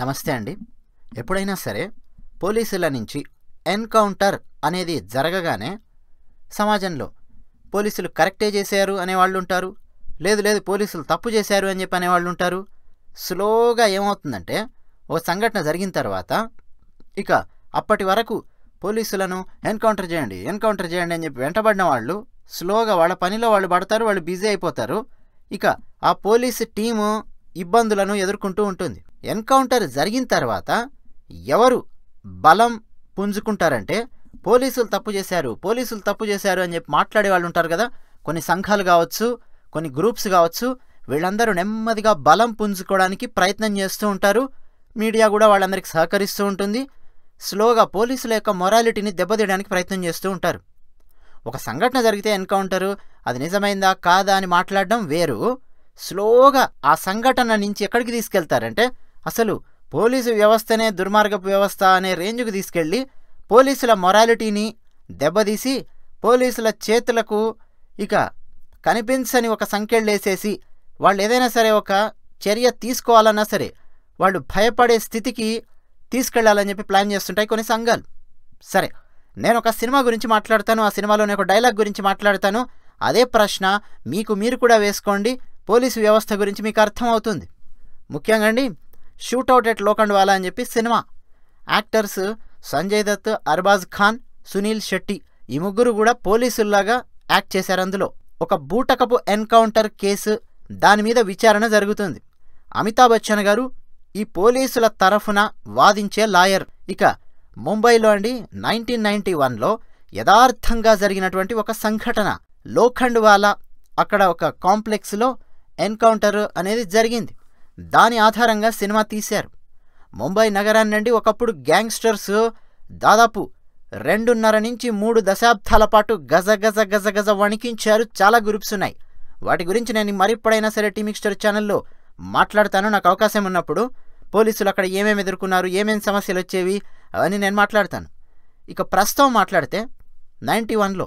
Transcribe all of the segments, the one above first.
నమస్తే అండి ఎప్పుడైనా సరే పోలీసుల నుంచి ఎన్కౌంటర్ అనేది జరగగానే సమాజంలో పోలీసులు కరెక్టే చేశారు అనేవాళ్ళు ఉంటారు లేదు లేదు పోలీసులు తప్పు చేశారు అని చెప్పి అనేవాళ్ళు ఉంటారు స్లోగా ఏమవుతుందంటే ఓ సంఘటన జరిగిన తర్వాత ఇక అప్పటి వరకు పోలీసులను ఎన్కౌంటర్ చేయండి ఎన్కౌంటర్ చేయండి అని చెప్పి వెంటబడిన వాళ్ళు స్లోగా వాళ్ళ పనిలో వాళ్ళు పడతారు వాళ్ళు బిజీ అయిపోతారు ఇక ఆ పోలీసు టీము ఇబ్బందులను ఎదుర్కొంటూ ఉంటుంది ఎన్కౌంటర్ జరిగిన తర్వాత ఎవరు బలం పుంజుకుంటారంటే పోలీసులు తప్పు చేశారు పోలీసులు తప్పు చేశారు అని చెప్పి మాట్లాడే వాళ్ళు ఉంటారు కదా కొన్ని సంఘాలు కావచ్చు కొన్ని గ్రూప్స్ కావచ్చు వీళ్ళందరూ నెమ్మదిగా బలం పుంజుకోవడానికి ప్రయత్నం చేస్తూ ఉంటారు మీడియా కూడా వాళ్ళందరికీ సహకరిస్తూ ఉంటుంది స్లోగా పోలీసుల యొక్క మొరాలిటీని దెబ్బతీయడానికి ప్రయత్నం చేస్తూ ఉంటారు ఒక సంఘటన జరిగితే ఎన్కౌంటరు అది నిజమైందా కాదా అని మాట్లాడడం వేరు స్లోగా ఆ సంఘటన నుంచి ఎక్కడికి తీసుకెళ్తారంటే అసలు పోలీసు వ్యవస్థనే దుర్మార్గపు వ్యవస్థ అనే రేంజ్కు తీసుకెళ్ళి పోలీసుల మొరాలిటీని దెబ్బతీసి పోలీసుల చేతులకు ఇక కనిపించని ఒక సంఖ్యలేసేసి వాళ్ళు ఏదైనా సరే ఒక చర్య తీసుకోవాలన్నా సరే వాళ్ళు భయపడే స్థితికి తీసుకెళ్లాలని చెప్పి ప్లాన్ చేస్తుంటాయి కొన్ని సంఘాలు సరే నేను ఒక సినిమా గురించి మాట్లాడతాను ఆ సినిమాలోని ఒక డైలాగ్ గురించి మాట్లాడతాను అదే ప్రశ్న మీకు మీరు కూడా వేసుకోండి పోలీసు వ్యవస్థ గురించి మీకు అర్థమవుతుంది ముఖ్యంగా అండి షూట్అవుట్ ఎట్ వాలా అని చెప్పి సినిమా యాక్టర్స్ సంజయ్ దత్ అర్బాజ్ ఖాన్ సునీల్ శెట్టి ఈ ముగ్గురు కూడా పోలీసుల్లాగా యాక్ట్ చేశారు అందులో ఒక బూటకపు ఎన్కౌంటర్ కేసు దాని మీద విచారణ జరుగుతుంది అమితాబ్ బచ్చన్ గారు ఈ పోలీసుల తరఫున వాదించే లాయర్ ఇక ముంబైలో అండి నైన్టీన్ నైన్టీ వన్లో యథార్థంగా జరిగినటువంటి ఒక సంఘటన లోఖండ్వాలా అక్కడ ఒక కాంప్లెక్స్లో ఎన్కౌంటర్ అనేది జరిగింది దాని ఆధారంగా సినిమా తీశారు ముంబై నగరాన్ని నుండి ఒకప్పుడు గ్యాంగ్స్టర్స్ దాదాపు రెండున్నర నుంచి మూడు దశాబ్దాల పాటు గజ గజ గజ గజ వణికించారు చాలా గ్రూప్స్ ఉన్నాయి వాటి గురించి నేను మరిప్పుడైనా సరే టీమిక్స్టర్ ఛానల్లో మాట్లాడతాను నాకు అవకాశం ఉన్నప్పుడు పోలీసులు అక్కడ ఏమేమి ఎదుర్కొన్నారు ఏమేమి సమస్యలు వచ్చేవి అవన్నీ నేను మాట్లాడతాను ఇక ప్రస్తుతం మాట్లాడితే నైంటీ వన్లో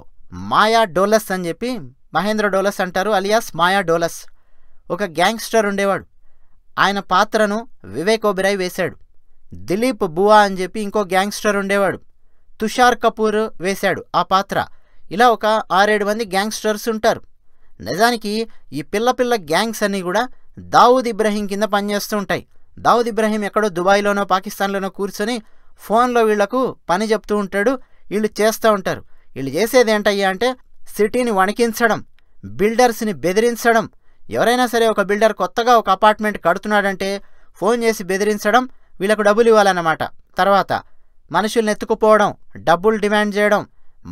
మాయా డోలస్ అని చెప్పి మహేంద్ర డోలస్ అంటారు అలియాస్ మాయా డోలస్ ఒక గ్యాంగ్స్టర్ ఉండేవాడు ఆయన పాత్రను వివేక్ ఒబిరాయ్ వేశాడు దిలీప్ బువా అని చెప్పి ఇంకో గ్యాంగ్స్టర్ ఉండేవాడు తుషార్ కపూర్ వేశాడు ఆ పాత్ర ఇలా ఒక ఆరేడు మంది గ్యాంగ్స్టర్స్ ఉంటారు నిజానికి ఈ పిల్ల పిల్ల గ్యాంగ్స్ అన్నీ కూడా దావూద్ ఇబ్రహీం కింద పనిచేస్తూ ఉంటాయి దావూద్ ఇబ్రహీం ఎక్కడో దుబాయ్లోనో పాకిస్తాన్లోనో కూర్చొని ఫోన్లో వీళ్లకు పని చెప్తూ ఉంటాడు వీళ్ళు చేస్తూ ఉంటారు వీళ్ళు చేసేది ఏంటయ్యా అంటే సిటీని వణికించడం బిల్డర్స్ని బెదిరించడం ఎవరైనా సరే ఒక బిల్డర్ కొత్తగా ఒక అపార్ట్మెంట్ కడుతున్నాడంటే ఫోన్ చేసి బెదిరించడం వీళ్ళకు డబ్బులు ఇవ్వాలన్నమాట తర్వాత మనుషుల్ని ఎత్తుకుపోవడం డబ్బులు డిమాండ్ చేయడం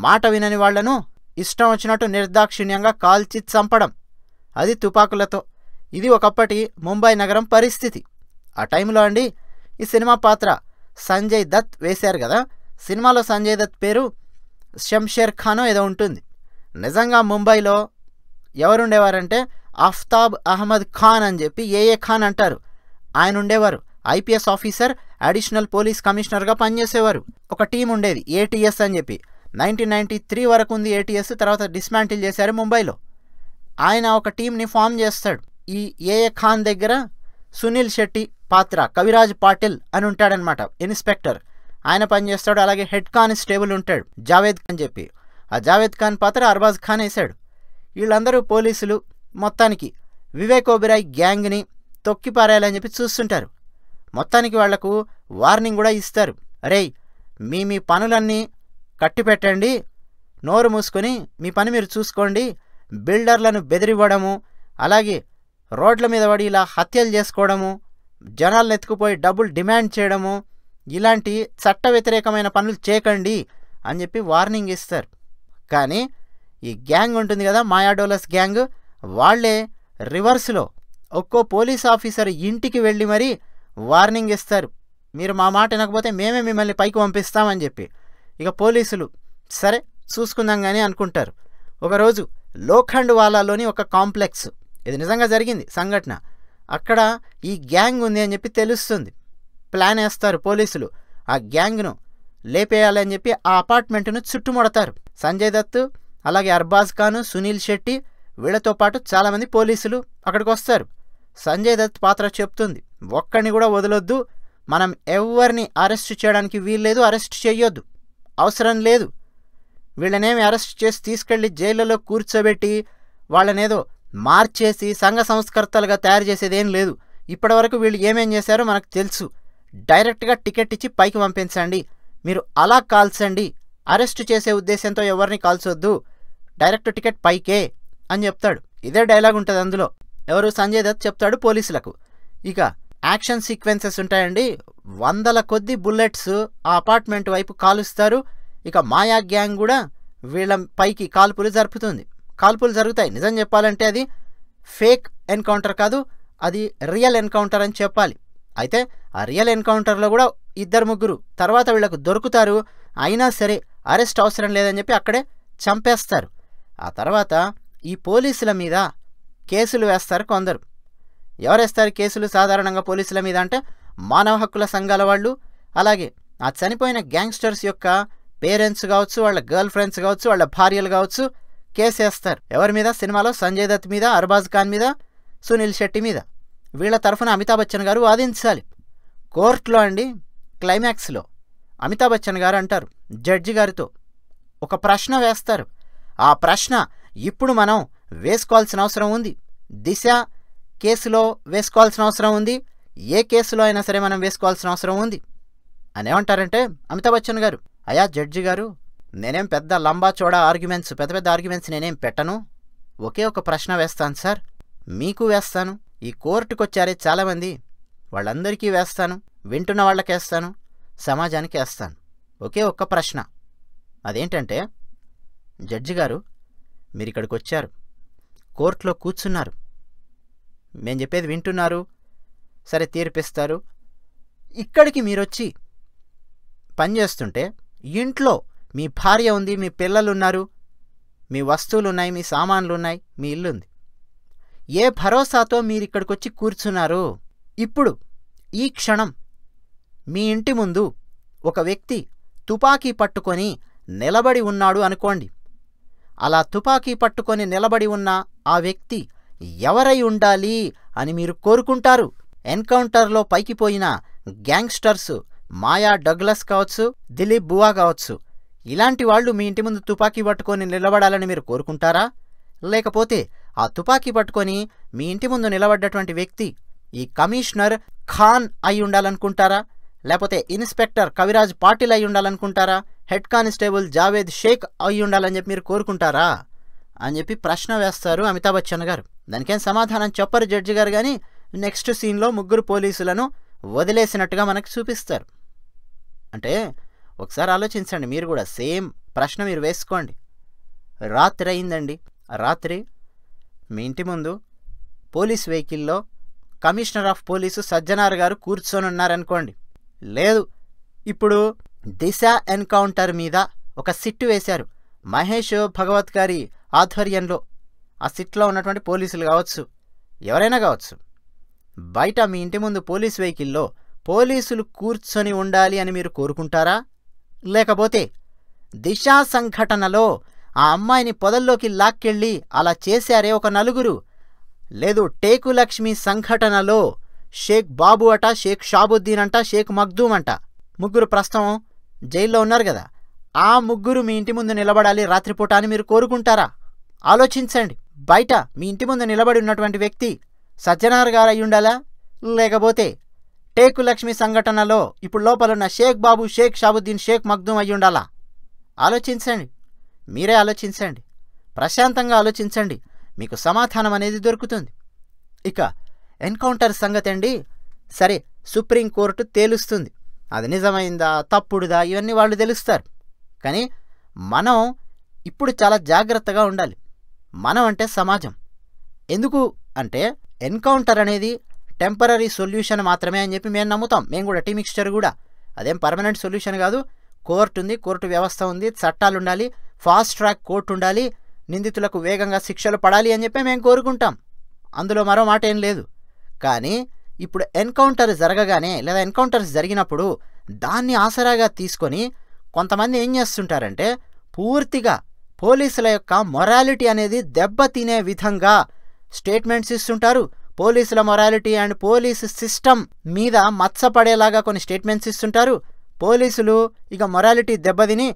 మాట వినని వాళ్లను ఇష్టం వచ్చినట్టు నిర్దాక్షిణ్యంగా కాల్చి చంపడం అది తుపాకులతో ఇది ఒకప్పటి ముంబై నగరం పరిస్థితి ఆ టైంలో అండి ఈ సినిమా పాత్ర సంజయ్ దత్ వేశారు కదా సినిమాలో సంజయ్ దత్ పేరు షంషేర్ ఖాన్ ఏదో ఉంటుంది నిజంగా ముంబైలో ఎవరుండేవారంటే ఆఫ్తాబ్ అహ్మద్ ఖాన్ అని చెప్పి ఏఏ ఖాన్ అంటారు ఆయన ఉండేవారు ఐపీఎస్ ఆఫీసర్ అడిషనల్ పోలీస్ కమిషనర్గా పనిచేసేవారు ఒక టీం ఉండేది ఏటీఎస్ అని చెప్పి నైన్టీన్ నైన్టీ త్రీ వరకు ఉంది ఏటీఎస్ తర్వాత డిస్మాంటిల్ చేశారు ముంబైలో ఆయన ఒక టీంని ఫామ్ చేస్తాడు ఈ ఏఏ ఖాన్ దగ్గర సునీల్ శెట్టి పాత్ర కవిరాజ్ పాటిల్ అని ఉంటాడనమాట ఇన్స్పెక్టర్ ఆయన పనిచేస్తాడు అలాగే హెడ్ కానిస్టేబుల్ ఉంటాడు జావేద్ ఖాన్ చెప్పి ఆ జావేద్ ఖాన్ పాత్ర అర్బాజ్ ఖాన్ వేశాడు వీళ్ళందరూ పోలీసులు మొత్తానికి వివేక్ ఓబిరాయ్ గ్యాంగ్ని తొక్కిపారాయాలని చెప్పి చూస్తుంటారు మొత్తానికి వాళ్లకు వార్నింగ్ కూడా ఇస్తారు అరే మీ మీ పనులన్నీ కట్టిపెట్టండి నోరు మూసుకొని మీ పని మీరు చూసుకోండి బిల్డర్లను బెదిరివ్వడము అలాగే రోడ్ల మీద పడి ఇలా హత్యలు చేసుకోవడము జనాలను ఎత్తుకుపోయి డబ్బులు డిమాండ్ చేయడము ఇలాంటి చట్ట వ్యతిరేకమైన పనులు చేయకండి అని చెప్పి వార్నింగ్ ఇస్తారు కానీ ఈ గ్యాంగ్ ఉంటుంది కదా మాయాడోలస్ గ్యాంగ్ వాళ్ళే రివర్స్లో ఒక్కో పోలీస్ ఆఫీసర్ ఇంటికి వెళ్ళి మరీ వార్నింగ్ ఇస్తారు మీరు మా మాట వినకపోతే మేమే మిమ్మల్ని పైకి పంపిస్తామని చెప్పి ఇక పోలీసులు సరే చూసుకుందాం కానీ అనుకుంటారు ఒకరోజు లోఖండ్ వాలాలోని ఒక కాంప్లెక్స్ ఇది నిజంగా జరిగింది సంఘటన అక్కడ ఈ గ్యాంగ్ ఉంది అని చెప్పి తెలుస్తుంది ప్లాన్ వేస్తారు పోలీసులు ఆ గ్యాంగ్ను లేపేయాలి అని చెప్పి ఆ అపార్ట్మెంట్ను చుట్టుముడతారు సంజయ్ దత్ అలాగే అర్బాజ్ ఖాను సునీల్ శెట్టి వీళ్లతో పాటు చాలామంది పోలీసులు అక్కడికి వస్తారు సంజయ్ దత్ పాత్ర చెప్తుంది ఒక్కడిని కూడా వదలొద్దు మనం ఎవరిని అరెస్ట్ చేయడానికి వీల్లేదు అరెస్ట్ చేయొద్దు అవసరం లేదు వీళ్ళనేమి అరెస్ట్ చేసి తీసుకెళ్లి జైళ్ళలో కూర్చోబెట్టి వాళ్ళనేదో మార్చేసి సంఘ సంస్కర్తలుగా తయారు చేసేది ఏం లేదు ఇప్పటివరకు వీళ్ళు ఏమేం చేశారో మనకు తెలుసు డైరెక్ట్గా టికెట్ ఇచ్చి పైకి పంపించండి మీరు అలా కాల్చండి అరెస్ట్ చేసే ఉద్దేశంతో ఎవరిని కాల్చొద్దు డైరెక్ట్ టికెట్ పైకే అని చెప్తాడు ఇదే డైలాగ్ ఉంటుంది అందులో ఎవరు సంజయ్ దత్ చెప్తాడు పోలీసులకు ఇక యాక్షన్ సీక్వెన్సెస్ ఉంటాయండి వందల కొద్ది బుల్లెట్స్ ఆ అపార్ట్మెంట్ వైపు కాలుస్తారు ఇక మాయా గ్యాంగ్ కూడా వీళ్ళ పైకి కాల్పులు జరుపుతుంది కాల్పులు జరుగుతాయి నిజం చెప్పాలంటే అది ఫేక్ ఎన్కౌంటర్ కాదు అది రియల్ ఎన్కౌంటర్ అని చెప్పాలి అయితే ఆ రియల్ ఎన్కౌంటర్లో కూడా ఇద్దరు ముగ్గురు తర్వాత వీళ్ళకు దొరుకుతారు అయినా సరే అరెస్ట్ అవసరం లేదని చెప్పి అక్కడే చంపేస్తారు ఆ తర్వాత ఈ పోలీసుల మీద కేసులు వేస్తారు కొందరు ఎవరేస్తారు కేసులు సాధారణంగా పోలీసుల మీద అంటే మానవ హక్కుల సంఘాల వాళ్ళు అలాగే ఆ చనిపోయిన గ్యాంగ్స్టర్స్ యొక్క పేరెంట్స్ కావచ్చు వాళ్ళ గర్ల్ ఫ్రెండ్స్ కావచ్చు వాళ్ళ భార్యలు కావచ్చు కేసేస్తారు ఎవరి మీద సినిమాలో సంజయ్ దత్ మీద అర్బాజ్ ఖాన్ మీద సునీల్ శెట్టి మీద వీళ్ళ తరఫున అమితాబ్ బచ్చన్ గారు వాదించాలి కోర్టులో అండి క్లైమాక్స్లో అమితాబ్ బచ్చన్ గారు అంటారు జడ్జి గారితో ఒక ప్రశ్న వేస్తారు ఆ ప్రశ్న ఇప్పుడు మనం వేసుకోవాల్సిన అవసరం ఉంది దిశ కేసులో వేసుకోవాల్సిన అవసరం ఉంది ఏ కేసులో అయినా సరే మనం వేసుకోవాల్సిన అవసరం ఉంది అని ఏమంటారంటే అమితాబ్ బచ్చన్ గారు అయా జడ్జి గారు నేనేం పెద్ద లంబా చోడ ఆర్గ్యుమెంట్స్ పెద్ద పెద్ద ఆర్గ్యుమెంట్స్ నేనేం పెట్టను ఒకే ఒక ప్రశ్న వేస్తాను సార్ మీకు వేస్తాను ఈ కోర్టుకు వచ్చారే చాలామంది వాళ్ళందరికీ వేస్తాను వింటున్న వాళ్ళకేస్తాను సమాజానికి వేస్తాను ఒకే ఒక్క ప్రశ్న అదేంటంటే జడ్జి గారు మీరు ఇక్కడికి వచ్చారు కోర్టులో కూర్చున్నారు మేము చెప్పేది వింటున్నారు సరే తీర్పిస్తారు ఇక్కడికి మీరొచ్చి పనిచేస్తుంటే ఇంట్లో మీ భార్య ఉంది మీ పిల్లలున్నారు మీ వస్తువులు ఉన్నాయి మీ సామాన్లు ఉన్నాయి మీ ఇల్లు ఉంది ఏ భరోసాతో మీరు ఇక్కడికి వచ్చి కూర్చున్నారు ఇప్పుడు ఈ క్షణం మీ ఇంటి ముందు ఒక వ్యక్తి తుపాకీ పట్టుకొని నిలబడి ఉన్నాడు అనుకోండి అలా తుపాకీ పట్టుకొని నిలబడి ఉన్న ఆ వ్యక్తి ఎవరై ఉండాలి అని మీరు కోరుకుంటారు ఎన్కౌంటర్లో పైకిపోయిన గ్యాంగ్స్టర్సు మాయా డగ్లస్ కావచ్చు దిలీప్ బువా కావచ్చు ఇలాంటి వాళ్ళు మీ ఇంటి ముందు తుపాకీ పట్టుకొని నిలబడాలని మీరు కోరుకుంటారా లేకపోతే ఆ తుపాకీ పట్టుకొని మీ ఇంటి ముందు నిలబడ్డటువంటి వ్యక్తి ఈ కమిషనర్ ఖాన్ అయి ఉండాలనుకుంటారా లేకపోతే ఇన్స్పెక్టర్ కవిరాజ్ పాటిల్ అయి ఉండాలనుకుంటారా హెడ్ కానిస్టేబుల్ జావేద్ షేక్ అయి ఉండాలని చెప్పి మీరు కోరుకుంటారా అని చెప్పి ప్రశ్న వేస్తారు అమితాబ్ బచ్చన్ గారు దానికేం సమాధానం చెప్పరు జడ్జి గారు కానీ నెక్స్ట్ సీన్లో ముగ్గురు పోలీసులను వదిలేసినట్టుగా మనకు చూపిస్తారు అంటే ఒకసారి ఆలోచించండి మీరు కూడా సేమ్ ప్రశ్న మీరు వేసుకోండి రాత్రి అయిందండి రాత్రి మీ ఇంటి ముందు పోలీస్ వెహికల్లో కమిషనర్ ఆఫ్ పోలీసు సజ్జనార్ గారు కూర్చొని ఉన్నారనుకోండి లేదు ఇప్పుడు దిశ ఎన్కౌంటర్ మీద ఒక సిట్టు వేశారు మహేష్ భగవత్ గారి ఆధ్వర్యంలో ఆ సిట్లో ఉన్నటువంటి పోలీసులు కావచ్చు ఎవరైనా కావచ్చు బయట మీ ఇంటి ముందు పోలీస్ వెహికల్లో పోలీసులు కూర్చొని ఉండాలి అని మీరు కోరుకుంటారా లేకపోతే దిశా సంఘటనలో ఆ అమ్మాయిని పొదల్లోకి లాక్కెళ్ళి అలా చేశారే ఒక నలుగురు లేదు టేకులక్ష్మి సంఘటనలో షేక్ బాబు అట షేక్ షాబుద్దీన్ అంట షేక్ మగ్దూమ్ అంట ముగ్గురు ప్రస్తుతం జైల్లో ఉన్నారు కదా ఆ ముగ్గురు మీ ఇంటి ముందు నిలబడాలి రాత్రిపూట అని మీరు కోరుకుంటారా ఆలోచించండి బయట మీ ఇంటి ముందు నిలబడి ఉన్నటువంటి వ్యక్తి సత్యనారాయణ గారు అయ్యుండాలా లేకపోతే టేకు లక్ష్మి సంఘటనలో ఇప్పుడు లోపలున్న షేక్ బాబు షేక్ షాబుద్దీన్ షేక్ మగ్దూమ్ అయి ఉండాలా ఆలోచించండి మీరే ఆలోచించండి ప్రశాంతంగా ఆలోచించండి మీకు సమాధానం అనేది దొరుకుతుంది ఇక ఎన్కౌంటర్ సంగతి అండి సరే సుప్రీంకోర్టు తేలుస్తుంది అది నిజమైందా తప్పుడుదా ఇవన్నీ వాళ్ళు తెలుస్తారు కానీ మనం ఇప్పుడు చాలా జాగ్రత్తగా ఉండాలి మనం అంటే సమాజం ఎందుకు అంటే ఎన్కౌంటర్ అనేది టెంపరీ సొల్యూషన్ మాత్రమే అని చెప్పి మేము నమ్ముతాం మేము కూడా టీ మిక్స్చర్ కూడా అదేం పర్మనెంట్ సొల్యూషన్ కాదు కోర్టు ఉంది కోర్టు వ్యవస్థ ఉంది చట్టాలు ఉండాలి ఫాస్ట్ ట్రాక్ కోర్టు ఉండాలి నిందితులకు వేగంగా శిక్షలు పడాలి అని చెప్పి మేము కోరుకుంటాం అందులో మరో మాట ఏం లేదు కానీ ఇప్పుడు ఎన్కౌంటర్ జరగగానే లేదా ఎన్కౌంటర్స్ జరిగినప్పుడు దాన్ని ఆసరాగా తీసుకొని కొంతమంది ఏం చేస్తుంటారంటే పూర్తిగా పోలీసుల యొక్క మొరాలిటీ అనేది దెబ్బతినే విధంగా స్టేట్మెంట్స్ ఇస్తుంటారు పోలీసుల మొరాలిటీ అండ్ పోలీసు సిస్టమ్ మీద మత్సపడేలాగా కొన్ని స్టేట్మెంట్స్ ఇస్తుంటారు పోలీసులు ఇక మొరాలిటీ దెబ్బతిని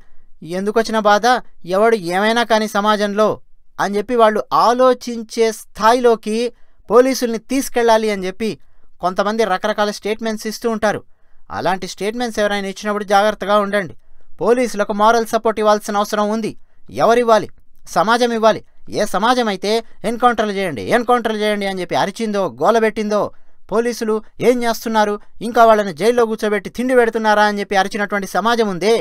ఎందుకొచ్చిన బాధ ఎవడు ఏమైనా కానీ సమాజంలో అని చెప్పి వాళ్ళు ఆలోచించే స్థాయిలోకి పోలీసుల్ని తీసుకెళ్ళాలి అని చెప్పి కొంతమంది రకరకాల స్టేట్మెంట్స్ ఇస్తూ ఉంటారు అలాంటి స్టేట్మెంట్స్ ఎవరైనా ఇచ్చినప్పుడు జాగ్రత్తగా ఉండండి పోలీసులకు మారల్ సపోర్ట్ ఇవ్వాల్సిన అవసరం ఉంది ఎవరివ్వాలి సమాజం ఇవ్వాలి ఏ సమాజం అయితే ఎన్కౌంటర్లు చేయండి ఎన్కౌంటర్లు చేయండి అని చెప్పి అరిచిందో గోలబెట్టిందో పోలీసులు ఏం చేస్తున్నారు ఇంకా వాళ్ళని జైల్లో కూర్చోబెట్టి తిండి పెడుతున్నారా అని చెప్పి అరిచినటువంటి సమాజం ఉందే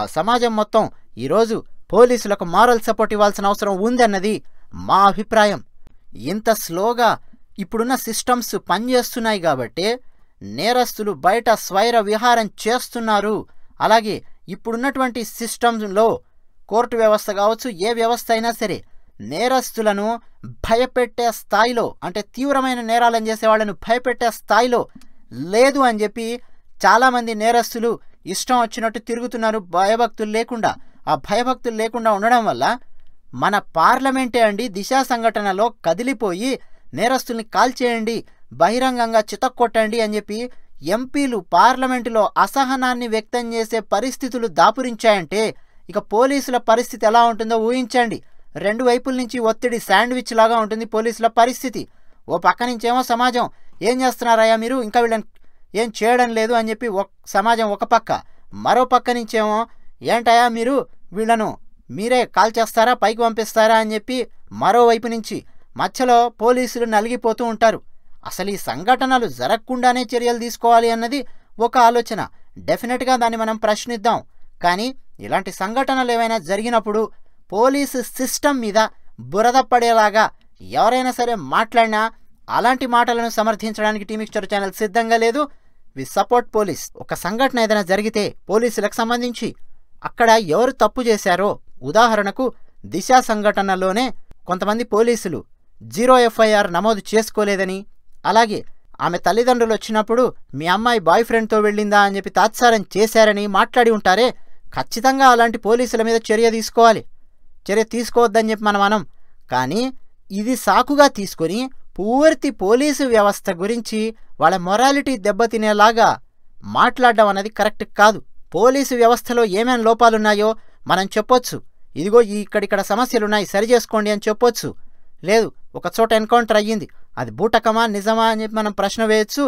ఆ సమాజం మొత్తం ఈరోజు పోలీసులకు మారల్ సపోర్ట్ ఇవ్వాల్సిన అవసరం ఉందన్నది మా అభిప్రాయం ఇంత స్లోగా ఇప్పుడున్న సిస్టమ్స్ పనిచేస్తున్నాయి కాబట్టి నేరస్తులు బయట స్వైర విహారం చేస్తున్నారు అలాగే ఇప్పుడున్నటువంటి సిస్టమ్లో కోర్టు వ్యవస్థ కావచ్చు ఏ వ్యవస్థ అయినా సరే నేరస్తులను భయపెట్టే స్థాయిలో అంటే తీవ్రమైన నేరాలను చేసే వాళ్ళను భయపెట్టే స్థాయిలో లేదు అని చెప్పి చాలామంది నేరస్తులు ఇష్టం వచ్చినట్టు తిరుగుతున్నారు భయభక్తులు లేకుండా ఆ భయభక్తులు లేకుండా ఉండడం వల్ల మన పార్లమెంటే అండి దిశా సంఘటనలో కదిలిపోయి నేరస్తుల్ని కాల్చేయండి బహిరంగంగా చితక్కొట్టండి అని చెప్పి ఎంపీలు పార్లమెంటులో అసహనాన్ని వ్యక్తం చేసే పరిస్థితులు దాపురించాయంటే ఇక పోలీసుల పరిస్థితి ఎలా ఉంటుందో ఊహించండి రెండు వైపుల నుంచి ఒత్తిడి శాండ్విచ్ లాగా ఉంటుంది పోలీసుల పరిస్థితి ఓ పక్క నుంచేమో సమాజం ఏం చేస్తున్నారయ్యా మీరు ఇంకా వీళ్ళని ఏం చేయడం లేదు అని చెప్పి ఒక సమాజం ఒక పక్క మరో పక్క నుంచేమో ఏంటయ్యా మీరు వీళ్ళను మీరే కాల్ చేస్తారా పైకి పంపిస్తారా అని చెప్పి మరోవైపు నుంచి మధ్యలో పోలీసులు నలిగిపోతూ ఉంటారు అసలు ఈ సంఘటనలు జరగకుండానే చర్యలు తీసుకోవాలి అన్నది ఒక ఆలోచన డెఫినెట్గా దాన్ని మనం ప్రశ్నిద్దాం కానీ ఇలాంటి సంఘటనలు ఏమైనా జరిగినప్పుడు పోలీసు సిస్టమ్ మీద బురద పడేలాగా ఎవరైనా సరే మాట్లాడినా అలాంటి మాటలను సమర్థించడానికి టీమిక్స్టర్ ఛానల్ సిద్ధంగా లేదు వి సపోర్ట్ పోలీస్ ఒక సంఘటన ఏదైనా జరిగితే పోలీసులకు సంబంధించి అక్కడ ఎవరు తప్పు చేశారో ఉదాహరణకు దిశ సంఘటనలోనే కొంతమంది పోలీసులు జీరో ఎఫ్ఐఆర్ నమోదు చేసుకోలేదని అలాగే ఆమె తల్లిదండ్రులు వచ్చినప్పుడు మీ అమ్మాయి బాయ్ ఫ్రెండ్తో వెళ్ళిందా అని చెప్పి తాత్సారం చేశారని మాట్లాడి ఉంటారే ఖచ్చితంగా అలాంటి పోలీసుల మీద చర్య తీసుకోవాలి చర్య తీసుకోవద్దని చెప్పి మనం మనం కానీ ఇది సాకుగా తీసుకొని పూర్తి పోలీసు వ్యవస్థ గురించి వాళ్ళ మొరాలిటీ దెబ్బతినేలాగా మాట్లాడడం అనేది కరెక్ట్ కాదు పోలీసు వ్యవస్థలో ఏమేం లోపాలున్నాయో మనం చెప్పొచ్చు ఇదిగో ఇక్కడిక్కడ సమస్యలున్నాయి సరి చేసుకోండి అని చెప్పొచ్చు లేదు ఒక చోట ఎన్కౌంటర్ అయ్యింది అది బూటకమా నిజమా అని చెప్పి మనం ప్రశ్న వేయొచ్చు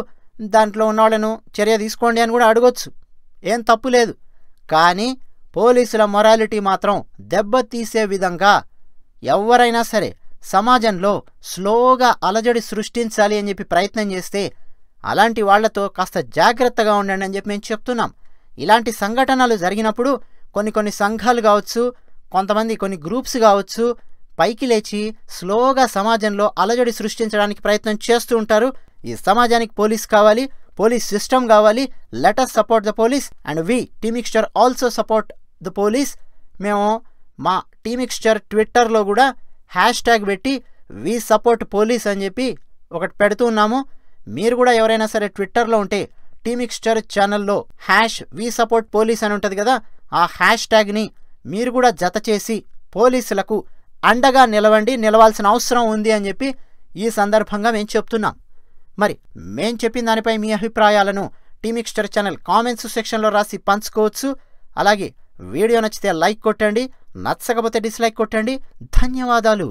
దాంట్లో ఉన్నవాళ్ళను చర్య తీసుకోండి అని కూడా అడగొచ్చు ఏం తప్పు లేదు కానీ పోలీసుల మొరాలిటీ మాత్రం దెబ్బతీసే విధంగా ఎవరైనా సరే సమాజంలో స్లోగా అలజడి సృష్టించాలి అని చెప్పి ప్రయత్నం చేస్తే అలాంటి వాళ్లతో కాస్త జాగ్రత్తగా ఉండండి అని చెప్పి మేము చెప్తున్నాం ఇలాంటి సంఘటనలు జరిగినప్పుడు కొన్ని కొన్ని సంఘాలు కావచ్చు కొంతమంది కొన్ని గ్రూప్స్ కావచ్చు పైకి లేచి స్లోగా సమాజంలో అలజడి సృష్టించడానికి ప్రయత్నం చేస్తూ ఉంటారు ఈ సమాజానికి పోలీస్ కావాలి పోలీస్ సిస్టమ్ కావాలి let us support the police and we tea mixture also support the police మేము మా టీమిక్స్చర్ ట్విట్టర్లో కూడా హ్యాష్ ట్యాగ్ పెట్టి వి సపోర్ట్ పోలీస్ అని చెప్పి ఒకటి పెడుతూ ఉన్నాము మీరు కూడా ఎవరైనా సరే ట్విట్టర్లో ఉంటే టీమిక్స్చర్ ఛానల్లో హ్యాష్ వి సపోర్ట్ పోలీస్ అని ఉంటుంది కదా ఆ హ్యాష్ ట్యాగ్ని మీరు కూడా జత చేసి పోలీసులకు అండగా నిలవండి నిలవాల్సిన అవసరం ఉంది అని చెప్పి ఈ సందర్భంగా మేము చెప్తున్నాం మరి మేం చెప్పిన దానిపై మీ అభిప్రాయాలను టీమిక్స్టర్ ఛానల్ కామెంట్స్ సెక్షన్లో రాసి పంచుకోవచ్చు అలాగే వీడియో నచ్చితే లైక్ కొట్టండి నచ్చకపోతే డిస్లైక్ కొట్టండి ధన్యవాదాలు